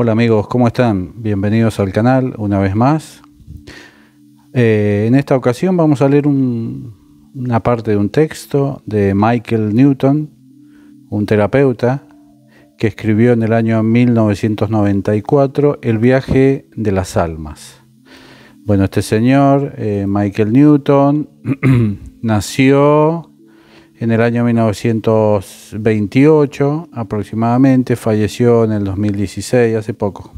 Hola amigos, ¿cómo están? Bienvenidos al canal una vez más. Eh, en esta ocasión vamos a leer una parte de un texto de Michael Newton, un terapeuta que escribió en el año 1994 El viaje de las almas. Bueno, este señor, eh, Michael Newton, nació en el año 1928 aproximadamente, falleció en el 2016, hace poco.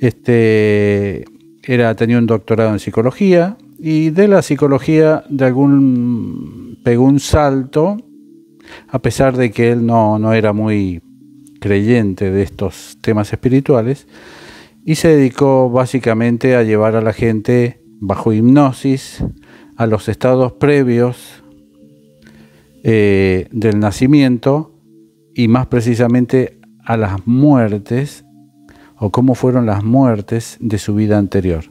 Este, era, tenía un doctorado en psicología y de la psicología de algún pegó un salto, a pesar de que él no, no era muy creyente de estos temas espirituales, y se dedicó básicamente a llevar a la gente bajo hipnosis a los estados previos eh, del nacimiento y más precisamente a las muertes o cómo fueron las muertes de su vida anterior.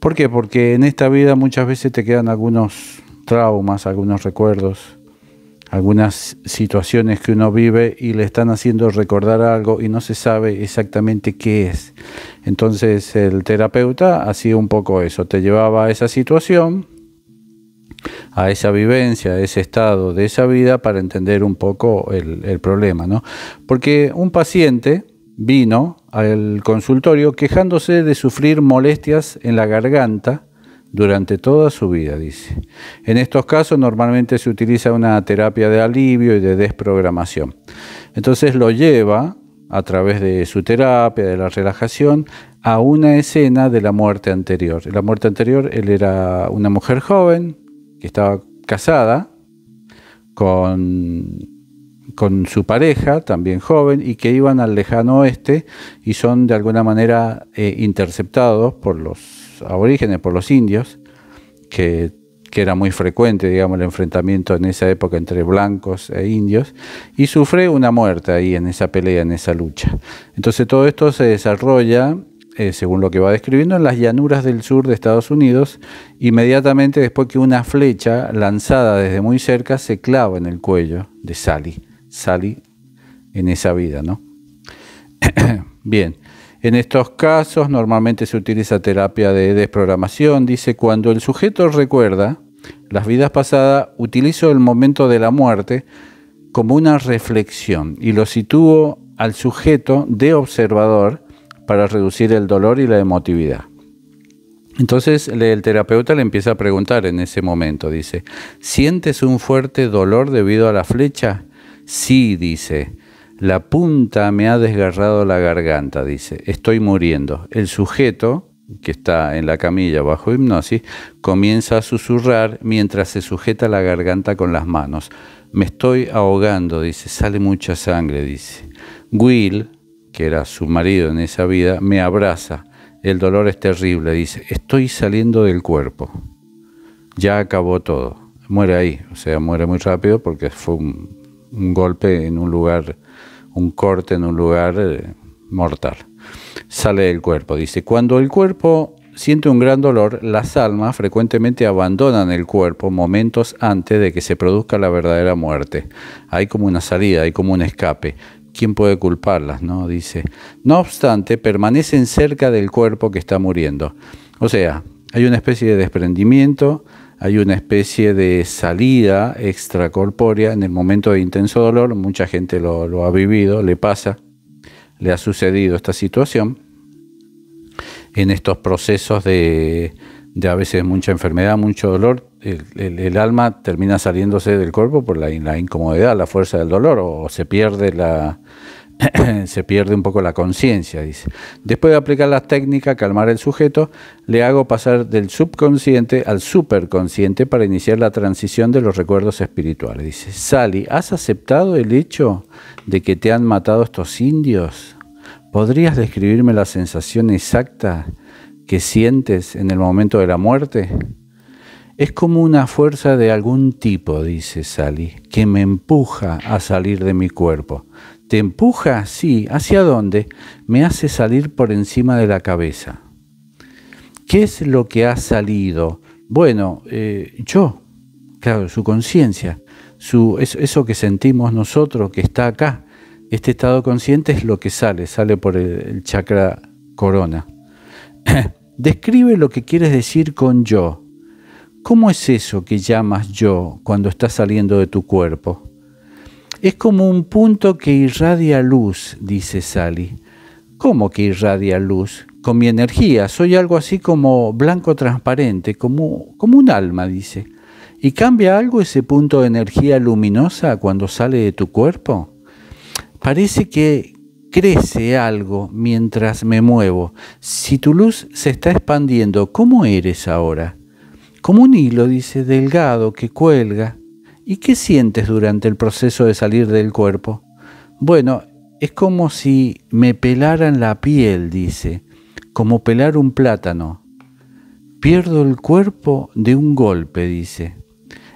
¿Por qué? Porque en esta vida muchas veces te quedan algunos traumas, algunos recuerdos, algunas situaciones que uno vive y le están haciendo recordar algo y no se sabe exactamente qué es. Entonces el terapeuta hacía un poco eso, te llevaba a esa situación, a esa vivencia, a ese estado de esa vida para entender un poco el, problema. ¿no? Porque un paciente vino al consultorio quejándose de sufrir molestias en la garganta durante toda su vida, dice. En estos casos normalmente se utiliza una terapia de alivio y de desprogramación. Entonces lo lleva a través de su terapia, de la relajación, a una escena de la muerte anterior. la muerte anterior, él era una mujer joven, estaba casada con, con su pareja, también joven, y que iban al lejano oeste y son de alguna manera eh, interceptados por los aborígenes, por los indios, que, que, era muy frecuente, digamos, el enfrentamiento en esa época entre blancos e indios, y sufre una muerte ahí en esa pelea, en esa lucha. Entonces todo esto se desarrolla eh, según lo que va describiendo, en las llanuras del sur de Estados Unidos, inmediatamente después que una flecha lanzada desde muy cerca se clava en el cuello de Sally. Sally en esa vida, ¿no? Bien. En estos casos normalmente se utiliza terapia de desprogramación. Dice, cuando el sujeto recuerda las vidas pasadas, utilizo el momento de la muerte como una reflexión y lo sitúo al sujeto de observador para reducir el dolor y la emotividad. Entonces el terapeuta le empieza a preguntar en ese momento, dice, ¿sientes un fuerte dolor debido a la flecha? Sí, dice, la punta me ha desgarrado la garganta, dice, estoy muriendo. El sujeto, que está en la camilla bajo hipnosis, comienza a susurrar mientras se sujeta la garganta con las manos. Me estoy ahogando, dice, sale mucha sangre, dice. Will, que era su marido en esa vida, me abraza. El dolor es terrible, dice, estoy saliendo del cuerpo. Ya acabó todo. Muere ahí, o sea, muere muy rápido porque fue un, golpe en un lugar, un corte en un lugar eh, mortal. Sale del cuerpo, dice, cuando el cuerpo siente un gran dolor, las almas frecuentemente abandonan el cuerpo momentos antes de que se produzca la verdadera muerte. Hay como una salida, hay como un escape. ¿quién puede culparlas? No? Dice, no obstante, permanecen cerca del cuerpo que está muriendo. O sea, hay una especie de desprendimiento, hay una especie de salida extracorpórea en el momento de intenso dolor, mucha gente lo, ha vivido, le pasa, le ha sucedido esta situación, en estos procesos de, de a veces mucha enfermedad, mucho dolor, el, alma termina saliéndose del cuerpo por la, incomodidad, la fuerza del dolor, o, se pierde la, se pierde un poco la conciencia, dice. Después de aplicar las técnicas, calmar el sujeto, le hago pasar del subconsciente al superconsciente para iniciar la transición de los recuerdos espirituales. Dice, Sally, ¿has aceptado el hecho de que te han matado estos indios? ¿Podrías describirme la sensación exacta que sientes en el momento de la muerte? Es como una fuerza de algún tipo, dice Sally, que me empuja a salir de mi cuerpo. ¿Te empuja? Sí. ¿Hacia dónde? Me hace salir por encima de la cabeza. ¿Qué es lo que ha salido? Bueno, eh, yo, claro, su conciencia, eso que sentimos nosotros, que está acá, este estado consciente es lo que sale, sale por el chakra corona. Describe lo que quieres decir con yo. ¿Cómo es eso que llamas yo cuando está saliendo de tu cuerpo? Es como un punto que irradia luz, dice Sally. ¿Cómo que irradia luz? Con mi energía, soy algo así como blanco transparente, como, como un alma, dice. ¿Y cambia algo ese punto de energía luminosa cuando sale de tu cuerpo? Parece que crece algo mientras me muevo. Si tu luz se está expandiendo, ¿cómo eres ahora? como un hilo, dice, delgado que cuelga. ¿Y qué sientes durante el proceso de salir del cuerpo? Bueno, es como si me pelaran la piel, dice, como pelar un plátano. Pierdo el cuerpo de un golpe, dice.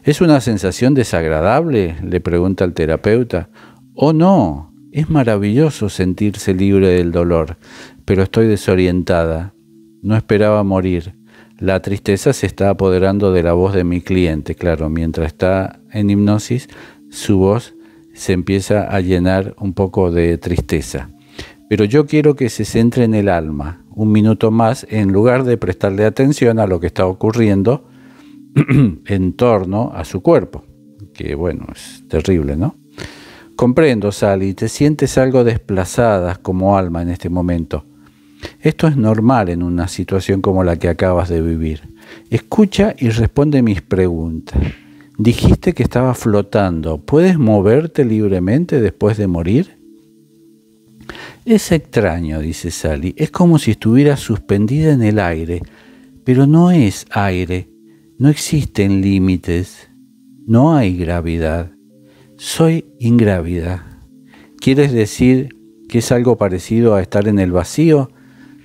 ¿Es una sensación desagradable? le pregunta el terapeuta. Oh no, es maravilloso sentirse libre del dolor, pero estoy desorientada. No esperaba morir. La tristeza se está apoderando de la voz de mi cliente, claro, mientras está en hipnosis, su voz se empieza a llenar un poco de tristeza. Pero yo quiero que se centre en el alma, un minuto más, en lugar de prestarle atención a lo que está ocurriendo en torno a su cuerpo, que bueno, es terrible, ¿no? Comprendo, Sally, te sientes algo desplazada como alma en este momento. Esto es normal en una situación como la que acabas de vivir. Escucha y responde mis preguntas. Dijiste que estaba flotando. ¿Puedes moverte libremente después de morir? Es extraño, dice Sally. Es como si estuviera suspendida en el aire. Pero no es aire. No existen límites. No hay gravedad. Soy ingrávida. ¿Quieres decir que es algo parecido a estar en el vacío?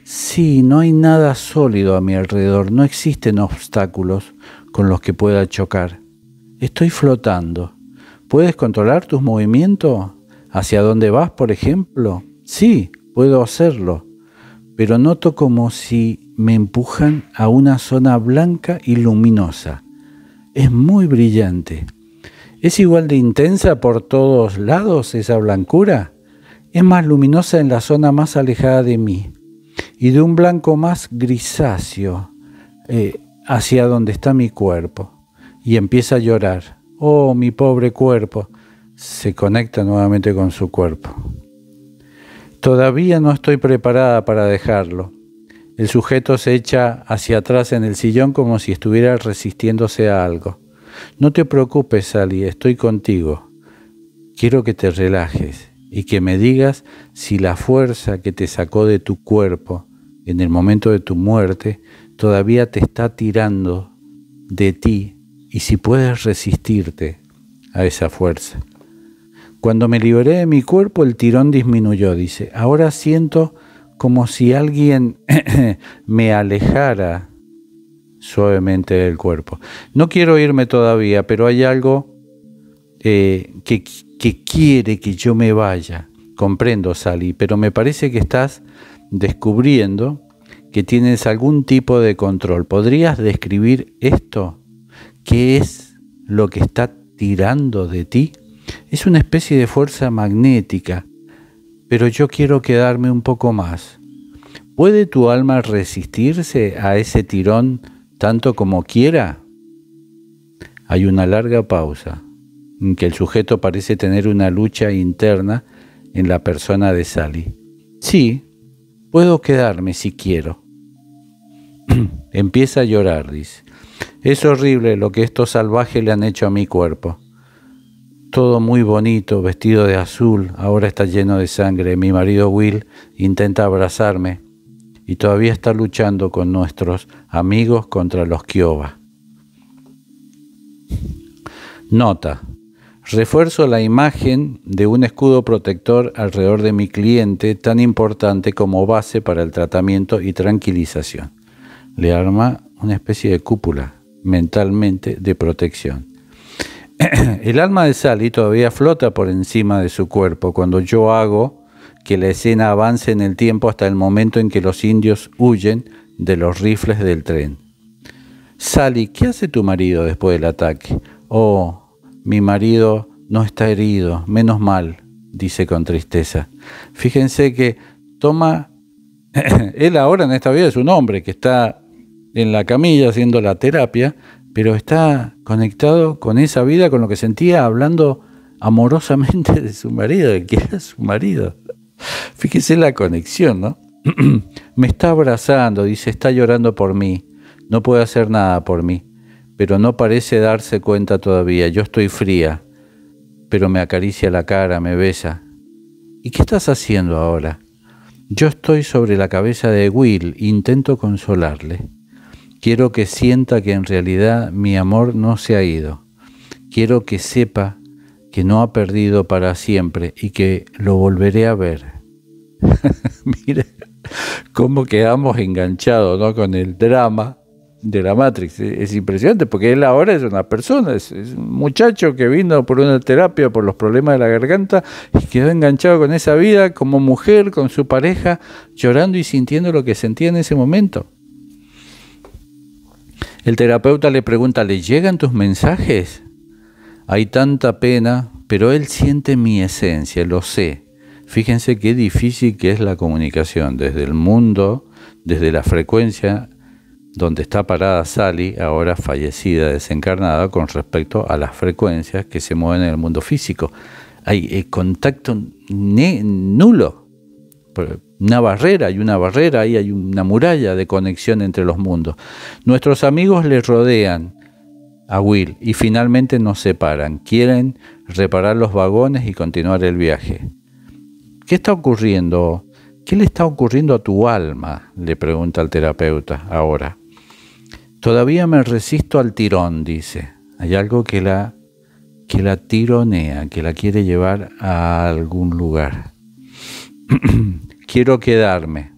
Sí, no hay nada sólido a mi alrededor, no existen obstáculos con los que pueda chocar. Estoy flotando. ¿Puedes controlar tus movimientos? ¿Hacia dónde vas, por ejemplo? Sí, puedo hacerlo, pero noto como si me empujan a una zona blanca y luminosa. Es muy brillante. ¿Es igual de intensa por todos lados esa blancura? Es más luminosa en la zona más alejada de mí y de un blanco más grisáceo eh, hacia donde está mi cuerpo. Y empieza a llorar. Oh, mi pobre cuerpo. Se conecta nuevamente con su cuerpo. Todavía no estoy preparada para dejarlo. El sujeto se echa hacia atrás en el sillón como si estuviera resistiéndose a algo. No te preocupes, Sally, estoy contigo. Quiero que te relajes y que me digas si la fuerza que te sacó de tu cuerpo en el momento de tu muerte todavía te está tirando de ti y si puedes resistirte a esa fuerza. Cuando me liberé de mi cuerpo el tirón disminuyó, dice. Ahora siento como si alguien me alejara suavemente del cuerpo. No quiero irme todavía, pero hay algo eh, que que quiere que yo me vaya. Comprendo, Sally, pero me parece que estás descubriendo que tienes algún tipo de control. ¿Podrías describir esto? ¿Qué es lo que está tirando de ti? Es una especie de fuerza magnética, pero yo quiero quedarme un poco más. ¿Puede tu alma resistirse a ese tirón tanto como quiera? Hay una larga pausa en que el sujeto parece tener una lucha interna en la persona de Sally. Sí, puedo quedarme si quiero. Empieza a llorar, dice. Es horrible lo que estos salvajes le han hecho a mi cuerpo. Todo muy bonito, vestido de azul, ahora está lleno de sangre. Mi marido Will intenta abrazarme y todavía está luchando con nuestros amigos contra los Kiowa. Nota, Refuerzo la imagen de un escudo protector alrededor de mi cliente tan importante como base para el tratamiento y tranquilización. Le arma una especie de cúpula mentalmente de protección. el alma de Sally todavía flota por encima de su cuerpo cuando yo hago que la escena avance en el tiempo hasta el momento en que los indios huyen de los rifles del tren. Sally, ¿qué hace tu marido después del ataque? Oh, mi marido no está herido, menos mal, dice con tristeza. Fíjense que toma, él ahora en esta vida es un hombre que está en la camilla haciendo la terapia, pero está conectado con esa vida, con lo que sentía, hablando amorosamente de su marido, de que era su marido. Fíjese la conexión, ¿no? Me está abrazando, dice, está llorando por mí, no puede hacer nada por mí pero no parece darse cuenta todavía. Yo estoy fría, pero me acaricia la cara, me besa. ¿Y qué estás haciendo ahora? Yo estoy sobre la cabeza de Will, intento consolarle. Quiero que sienta que en realidad mi amor no se ha ido. Quiero que sepa que no ha perdido para siempre y que lo volveré a ver. Mira cómo quedamos enganchados ¿no? con el drama de la Matrix. Es, impresionante porque él ahora es una persona, es, un muchacho que vino por una terapia, por los problemas de la garganta y quedó enganchado con esa vida como mujer, con su pareja, llorando y sintiendo lo que sentía en ese momento. El terapeuta le pregunta, ¿le llegan tus mensajes? Hay tanta pena, pero él siente mi esencia, lo sé. Fíjense qué difícil que es la comunicación desde el mundo, desde la frecuencia donde está parada Sally, ahora fallecida, desencarnada, con respecto a las frecuencias que se mueven en el mundo físico. Hay eh, contacto nulo, una barrera, hay una barrera, ahí hay una muralla de conexión entre los mundos. Nuestros amigos le rodean a Will y finalmente nos separan. Quieren reparar los vagones y continuar el viaje. ¿Qué está ocurriendo? ¿Qué le está ocurriendo a tu alma? Le pregunta el terapeuta ahora. Todavía me resisto al tirón, dice. Hay algo que la, que la tironea, que la quiere llevar a algún lugar. Quiero quedarme,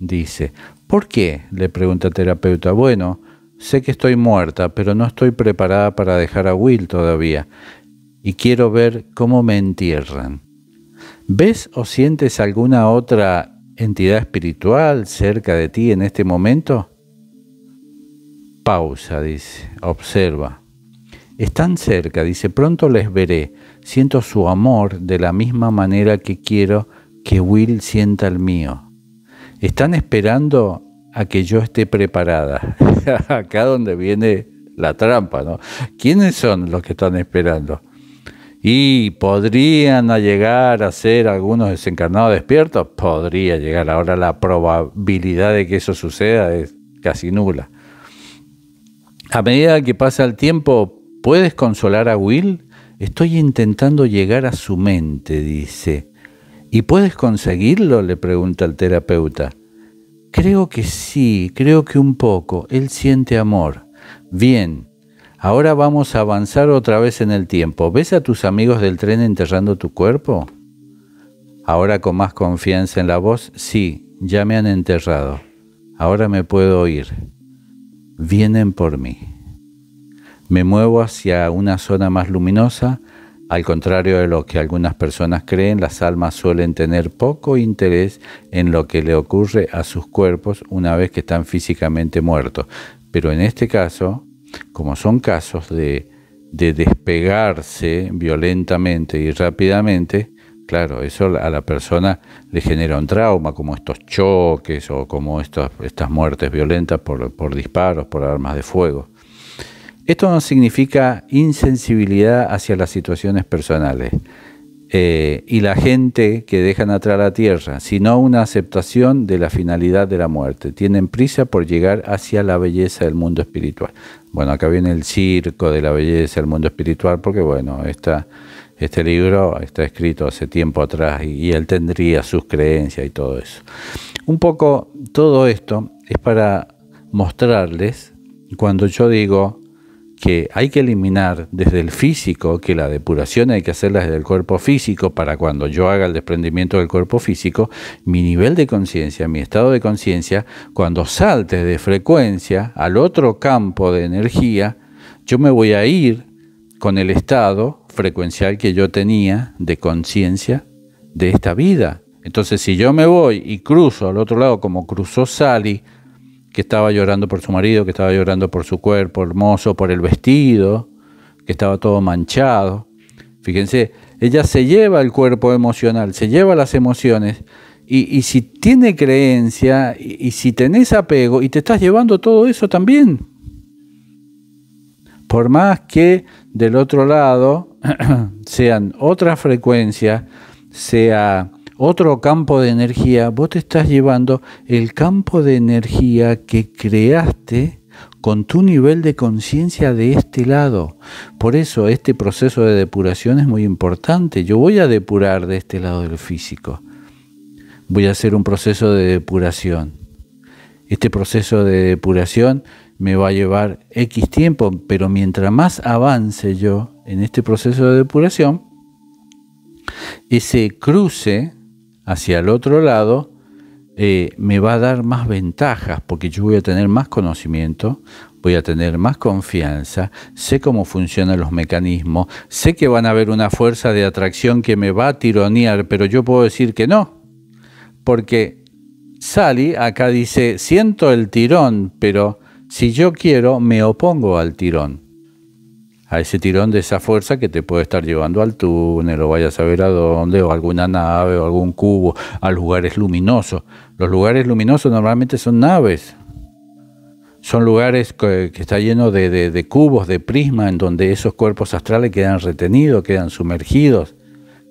dice. ¿Por qué? le pregunta el terapeuta. Bueno, sé que estoy muerta, pero no estoy preparada para dejar a Will todavía. Y quiero ver cómo me entierran. ¿Ves o sientes alguna otra entidad espiritual cerca de ti en este momento? Pausa, dice, observa. Están cerca, dice, pronto les veré. Siento su amor de la misma manera que quiero que Will sienta el mío. Están esperando a que yo esté preparada. Acá donde viene la trampa, ¿no? ¿Quiénes son los que están esperando? Y podrían llegar a ser algunos desencarnados despiertos, podría llegar. Ahora la probabilidad de que eso suceda es casi nula. A medida que pasa el tiempo, ¿puedes consolar a Will? Estoy intentando llegar a su mente, dice. ¿Y puedes conseguirlo? le pregunta el terapeuta. Creo que sí, creo que un poco. Él siente amor. Bien, ahora vamos a avanzar otra vez en el tiempo. ¿Ves a tus amigos del tren enterrando tu cuerpo? Ahora con más confianza en la voz, sí, ya me han enterrado. Ahora me puedo oír vienen por mí. Me muevo hacia una zona más luminosa, al contrario de lo que algunas personas creen, las almas suelen tener poco interés en lo que le ocurre a sus cuerpos una vez que están físicamente muertos. Pero en este caso, como son casos de, despegarse violentamente y rápidamente, Claro, eso a la persona le genera un trauma, como estos choques o como estas, muertes violentas por, disparos, por armas de fuego. Esto no significa insensibilidad hacia las situaciones personales eh, y la gente que dejan atrás la tierra, sino una aceptación de la finalidad de la muerte. Tienen prisa por llegar hacia la belleza del mundo espiritual. Bueno, acá viene el circo de la belleza del mundo espiritual, porque bueno, esta este libro está escrito hace tiempo atrás y, él tendría sus creencias y todo eso. Un poco todo esto es para mostrarles cuando yo digo que hay que eliminar desde el físico, que la depuración hay que hacerla desde el cuerpo físico, para cuando yo haga el desprendimiento del cuerpo físico, mi nivel de conciencia, mi estado de conciencia, cuando salte de frecuencia al otro campo de energía, yo me voy a ir con el estado frecuencial que yo tenía de conciencia de esta vida. Entonces, si yo me voy y cruzo al otro lado, como cruzó Sally, que estaba llorando por su marido, que estaba llorando por su cuerpo hermoso, por el vestido, que estaba todo manchado. Fíjense, ella se lleva el cuerpo emocional, se lleva las emociones, y, si tiene creencia, y si tenés apego, y te estás llevando todo eso también. Por más que del otro lado sean otra frecuencia, sea otro campo de energía, vos te estás llevando el campo de energía que creaste con tu nivel de conciencia de este lado. Por eso este proceso de depuración es muy importante. Yo voy a depurar de este lado del físico. Voy a hacer un proceso de depuración. Este proceso de depuración me va a llevar X tiempo, pero mientras más avance yo en este proceso de depuración, ese cruce hacia el otro lado eh, me va a dar más ventajas, porque yo voy a tener más conocimiento, voy a tener más confianza, sé cómo funcionan los mecanismos, sé que van a haber una fuerza de atracción que me va a tironear, pero yo puedo decir que no, porque Sally acá dice, siento el tirón, pero si yo quiero, me opongo al tirón, a ese tirón de esa fuerza que te puede estar llevando al túnel o vayas a saber a dónde, o alguna nave o algún cubo, a lugares luminosos. Los lugares luminosos normalmente son naves, son lugares que, están está lleno de, cubos, de prisma, en donde esos cuerpos astrales quedan retenidos, quedan sumergidos,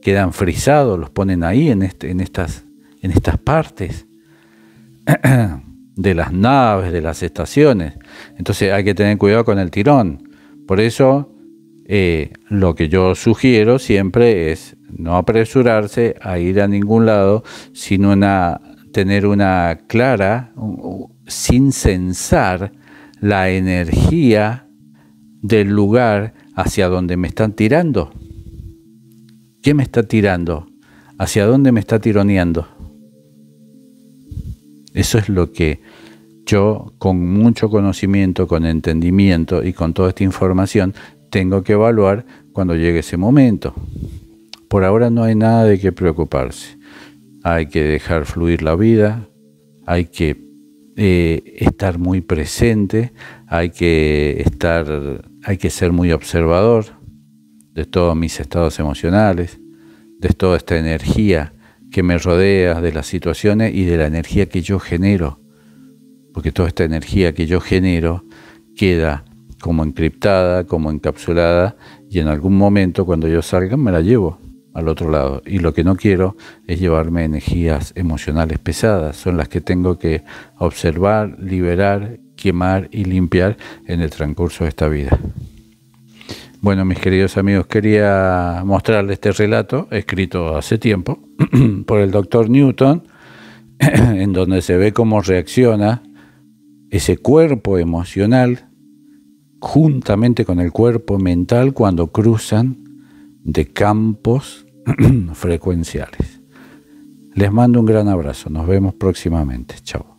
quedan frisados, los ponen ahí en, este, en, estas, en estas partes. de las naves, de las estaciones. Entonces hay que tener cuidado con el tirón. Por eso eh, lo que yo sugiero siempre es no apresurarse a ir a ningún lado, sino una, tener una clara, sin censar la energía del lugar hacia donde me están tirando. ¿Qué me está tirando? ¿Hacia dónde me está tironeando? Eso es lo que yo con mucho conocimiento, con entendimiento y con toda esta información tengo que evaluar cuando llegue ese momento. Por ahora no hay nada de qué preocuparse. Hay que dejar fluir la vida, hay que eh, estar muy presente, hay que estar, hay que ser muy observador de todos mis estados emocionales, de toda esta energía que me rodea, de las situaciones y de la energía que yo genero. Porque toda esta energía que yo genero queda como encriptada, como encapsulada, y en algún momento cuando yo salga me la llevo al otro lado. Y lo que no quiero es llevarme energías emocionales pesadas, son las que tengo que observar, liberar, quemar y limpiar en el transcurso de esta vida. Bueno, mis queridos amigos, quería mostrarles este relato escrito hace tiempo por el doctor Newton, en donde se ve cómo reacciona ese cuerpo emocional juntamente con el cuerpo mental cuando cruzan de campos frecuenciales. Les mando un gran abrazo, nos vemos próximamente, chao.